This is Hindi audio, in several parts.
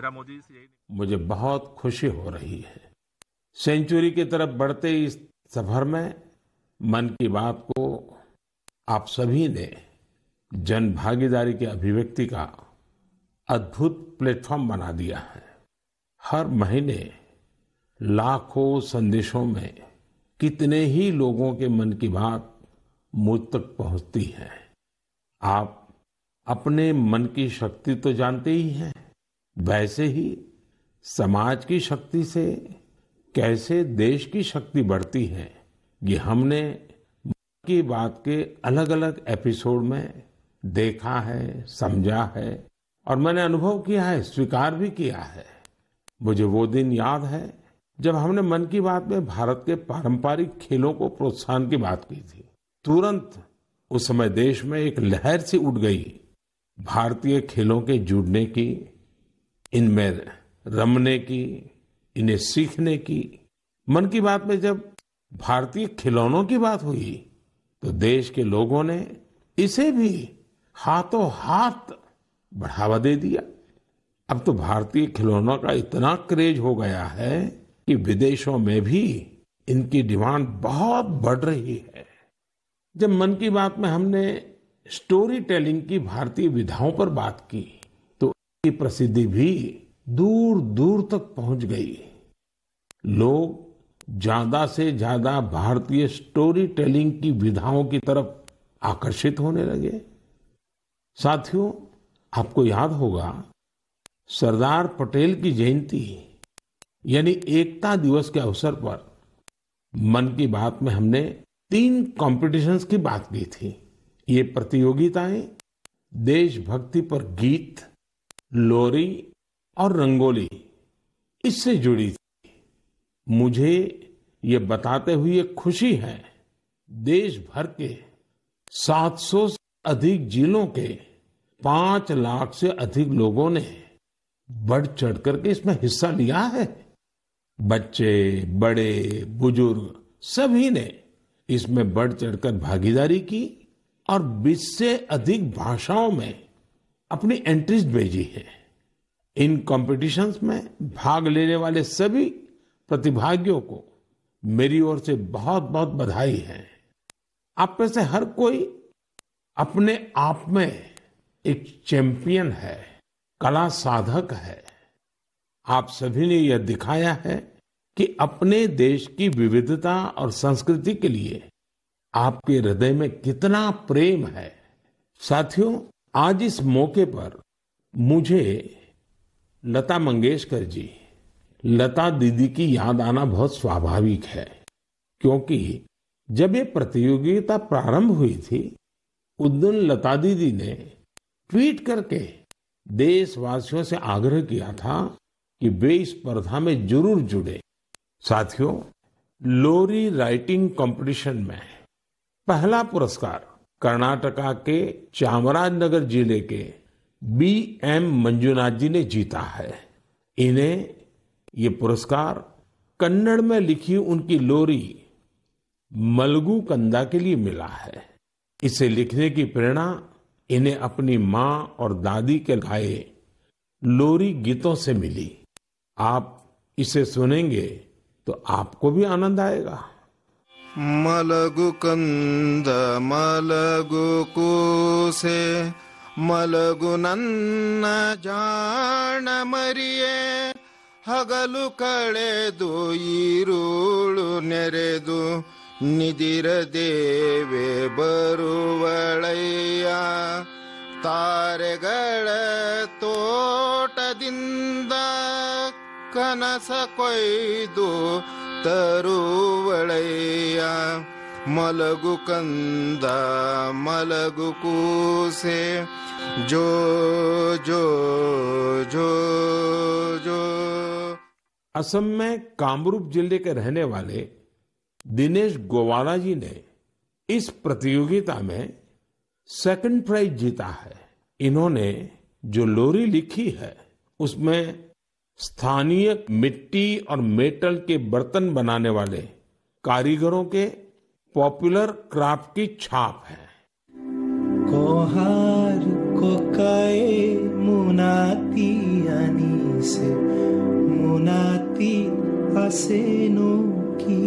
मेरा मोदी से यही मुझे बहुत खुशी हो रही है सेंचुरी की तरफ बढ़ते इस सफर में मन की बात को आप सभी ने जन भागीदारी के अभिव्यक्ति का अद्भुत प्लेटफॉर्म बना दिया है हर महीने लाखों संदेशों में कितने ही लोगों के मन की बात मुझ तक पहुंचती है आप अपने मन की शक्ति तो जानते ही हैं वैसे ही समाज की शक्ति से कैसे देश की शक्ति बढ़ती है ये हमने की बात के अलग अलग एपिसोड में देखा है समझा है और मैंने अनुभव किया है स्वीकार भी किया है मुझे वो दिन याद है जब हमने मन की बात में भारत के पारंपरिक खेलों को प्रोत्साहन की बात की थी तुरंत उस समय देश में एक लहर सी उठ गई भारतीय खेलों के जुड़ने की इनमें रमने की इन्हें सीखने की मन की बात में जब भारतीय खिलौनों की बात हुई तो देश के लोगों ने इसे भी हाथों हाथ बढ़ावा दे दिया अब तो भारतीय खिलौनों का इतना क्रेज हो गया है कि विदेशों में भी इनकी डिमांड बहुत बढ़ रही है जब मन की बात में हमने स्टोरी टेलिंग की भारतीय विधाओं पर बात की की प्रसिद्धि भी दूर दूर तक पहुंच गई लोग ज्यादा से ज्यादा भारतीय स्टोरी टेलिंग की विधाओं की तरफ आकर्षित होने लगे साथियों आपको याद होगा सरदार पटेल की जयंती यानी एकता दिवस के अवसर पर मन की बात में हमने तीन कॉम्पिटिशन्स की बात की थी ये प्रतियोगिताएं देशभक्ति पर गीत लोरी और रंगोली इससे जुड़ी थी मुझे ये बताते हुए खुशी है देश भर के 700 से अधिक जिलों के पांच लाख से अधिक लोगों ने बढ़ चढ़ करके इसमें हिस्सा लिया है बच्चे बड़े बुजुर्ग सभी ने इसमें बढ़ चढ़कर भागीदारी की और बीस से अधिक भाषाओं में अपनी एंट्रीज भेजी है इन कॉम्पिटिशन्स में भाग लेने वाले सभी प्रतिभागियों को मेरी ओर से बहुत बहुत बधाई है आप में से हर कोई अपने आप में एक चैंपियन है कला साधक है आप सभी ने यह दिखाया है कि अपने देश की विविधता और संस्कृति के लिए आपके हृदय में कितना प्रेम है साथियों आज इस मौके पर मुझे लता मंगेशकर जी लता दीदी की याद आना बहुत स्वाभाविक है क्योंकि जब ये प्रतियोगिता प्रारंभ हुई थी उस दिन लता दीदी ने ट्वीट करके देशवासियों से आग्रह किया था कि वे इस स्पर्धा में जरूर जुड़े साथियों लोरी राइटिंग कंपटीशन में पहला पुरस्कार कर्नाटका के चामराजनगर जिले के बी एम मंजुनाथ जी ने जीता है इन्हें ये पुरस्कार कन्नड़ में लिखी उनकी लोरी मलगू कंदा के लिए मिला है इसे लिखने की प्रेरणा इन्हें अपनी माँ और दादी के गाए लोरी गीतों से मिली आप इसे सुनेंगे तो आपको भी आनंद आएगा ಮಲಗು ಕಂದ ಮಲಗು ಕೂಸೆ ಮಲಗು ನನ್ನ ಜಾಣ ಮರಿಯೇ ಹಗಲು ಕಳೆದು ಈರುಳು ನೆರೆದು ನಿದಿರ ದೇವೆ ಬರುವಳಯ್ಯ ತಾರೆಗಳ ತೋಟದಿಂದ ಕನಸ ಕೊಯ್ದು ತರುವಳಯ್ಯ मलगु ಕಂದ मलगु कूसे जो जो जो जो असम में कामरूप जिले के रहने वाले दिनेश गोवाला जी ने इस प्रतियोगिता में सेकंड प्राइज जीता है इन्होंने जो लोरी लिखी है उसमें स्थानीय मिट्टी और मेटल के बर्तन बनाने वाले कारीगरों के पॉपुलर क्राफ्ट की छाप है कोहार को कए मुनाती यानी से मुनाती हसेनो की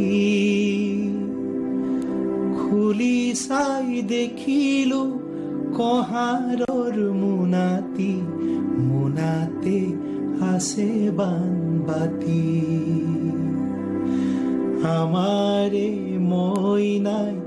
खुली साई देखी लो कोहार और मुनाती se van batir.